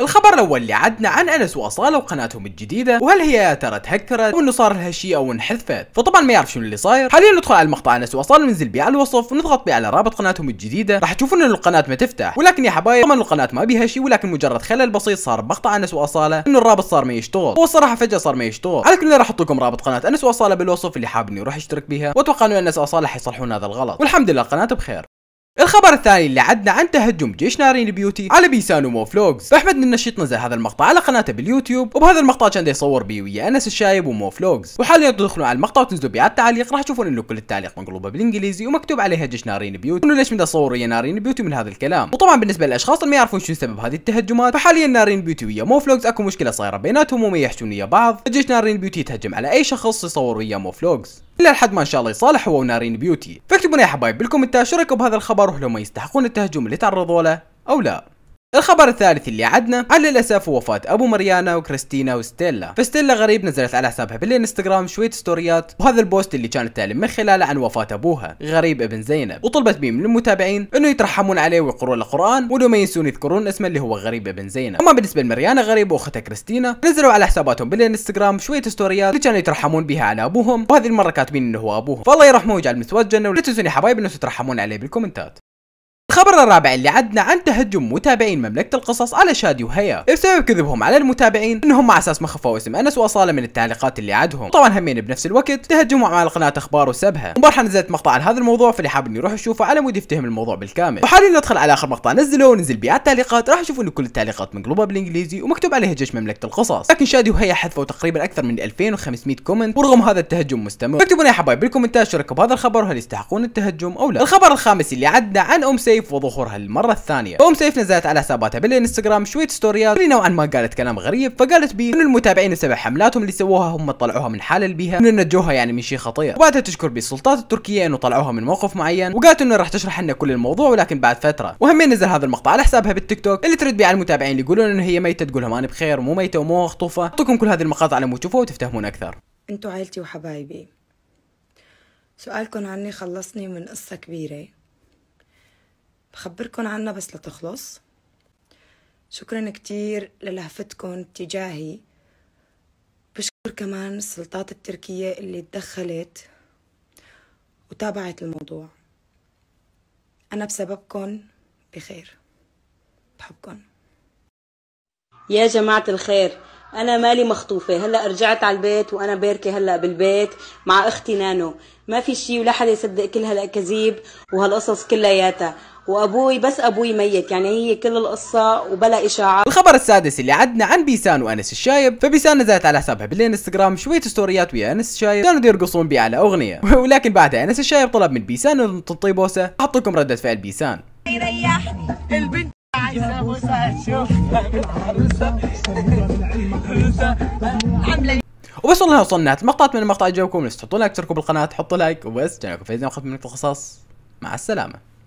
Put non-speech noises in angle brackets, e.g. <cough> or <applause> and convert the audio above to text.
الخبر الاول اللي عدنا عن انس واصاله وقناتهم الجديده وهل هي يا ترى تهكرت وانه صار لها شيء او انحذفت فطبعا ما يعرف شنو اللي صاير حاليا ندخل على المقطع انس واصاله ننزل بيه على الوصف ونضغط بيه على رابط قناتهم الجديده راح تشوفون انه القناه ما تفتح ولكن يا حبايب طبعا القناه ما بيها شيء ولكن مجرد خلل بسيط صار بمقطع انس واصاله انه الرابط صار ما يشتغل هو الصراحه فجاه صار ما يشتغل على كل راح احط لكم رابط قناه انس واصاله بالوصف اللي حابب يروح يشترك بها واتوقع انه انس واصاله حيصلحون هذا الغلط والحمد لله القناه بخير الخبر الثاني اللي عدنا عن تهجم جيش نارين بيوتي على بيسان ومو فلوجز فاحمد النشيط نزل هذا المقطع على قناته باليوتيوب وبهذا المقطع كان يصور بيه ويا انس الشايب ومو فلوجز وحاليا تدخلون على المقطع وتنزلوا بيه على التعليق راح تشوفون انه كل التعليق مقلوبه بالانجليزي ومكتوب عليها جيش نارين بيوتي انه ليش من اصور ويا نارين بيوتي من هذا الكلام وطبعا بالنسبه للاشخاص اللي ما يعرفون شنو سبب هذه التهجمات فحاليا نارين بيوتي ويا مو فلوجز اكو مشكله صايره بيناتهم وما يحشون ويا بعض جيش نارين بيوتي يتهجم على اي شخص يصور ويا مو فلوجز الى الحد ما ان شاء الله يصالح هو ونارين بيوتي فاكتبوا يا حبايب بالكومنتات شو رايكم بهذا الخبر وهل هم يستحقون التهجم اللي تعرضوا له او لا الخبر الثالث اللي عدنا على الاسف هو وفاه ابو مريانا وكريستينا وستيلا فستيلا غريب نزلت على حسابها بالانستغرام شويه ستوريات وهذا البوست اللي كانت تعلن من خلاله عن وفاه ابوها غريب ابن زينب وطلبت بيه من المتابعين انه يترحمون عليه ويقرون القران ولو ما ينسون يذكرون اسمه اللي هو غريب ابن زينب اما بالنسبه لمريانا غريب واختها كريستينا نزلوا على حساباتهم بالانستغرام شويه ستوريات اللي كانوا يترحمون بها على ابوهم وهذه المره كاتبين انه هو ابوهم فالله يرحمه ويجعل مثواه الجنه ولا تنسون يا حبايبي انه تترحمون عليه بالكومنتات الخبر الرابع اللي عدنا عن تهجم متابعين مملكه القصص على شادي وهيا بسبب كذبهم على المتابعين انهم على اساس ما خفوا اسم انس واصاله من التعليقات اللي عدهم طبعا همين يعني بنفس الوقت تهجموا على قناه اخبار وسبها امبارح نزلت مقطع عن هذا الموضوع فاللي حاب انه يروح يشوفه على مود يفتهم الموضوع بالكامل وحاليا ندخل على اخر مقطع نزله ونزل بيع التعليقات راح تشوفوا انه كل التعليقات مقلوبه بالانجليزي ومكتوب عليها جيش مملكه القصص لكن شادي وهيا حذفوا تقريبا اكثر من 2500 كومنت ورغم هذا التهجم مستمر اكتبوا لنا يا حبايب بالكومنتات شاركوا بهذا الخبر وهل يستحقون التهجم او لا الخبر الخامس اللي عدنا عن ام سيف وظهورها للمره الثانيه ام سيف نزلت على حساباتها بالانستغرام شويه ستوريات اللي نوعا ما قالت كلام غريب فقالت بي ان المتابعين بسبب حملاتهم اللي سووها هم طلعوها من حاله البيها ان نجوها يعني من شيء خطير وبعدها تشكر بي السلطات التركيه انه طلعوها من موقف معين وقالت انه راح تشرح لنا كل الموضوع ولكن بعد فتره وهم نزل هذا المقطع على حسابها بالتيك توك اللي ترد بيه على المتابعين اللي يقولون انه هي ميته تقول لهم انا بخير مو ميته ومو مخطوفه اعطوكم كل هذه المقاطع لما تشوفوها وتفتهمون اكثر انتوا عائلتي وحبايبي سؤالكم عني خلصني من قصة كبيرة بخبركن عنا بس لتخلص شكرا كتير للهفتكن تجاهي بشكر كمان السلطات التركية اللي تدخلت وتابعت الموضوع أنا بسببكن بخير بحبكن يا جماعة الخير انا مالي مخطوفه هلا رجعت على البيت وانا باركه هلا بالبيت مع اختي نانو ما في شيء ولا حدا يصدق كل هالاكاذيب وهالقصص كلياتها وابوي بس ابوي ميت يعني هي كل القصه وبلا اشاعه الخبر السادس اللي عدنا عن بيسان وانس الشايب فبيسان نزلت على حسابها بالانستغرام شويه ستوريات ويا انس الشايب كانوا يرقصون بي على اغنيه <laughs> ولكن بعدها انس الشايب طلب من بيسان انه تطيبوسه بوسه لكم رده فعل بيسان وبس والله وصلنا المقطع من المقطع عجبكم لا تنسوا تحطوا لايك تشتركوا بالقناه تحطوا لايك وبس جانا في فيديو اخذ منك القصص مع السلامه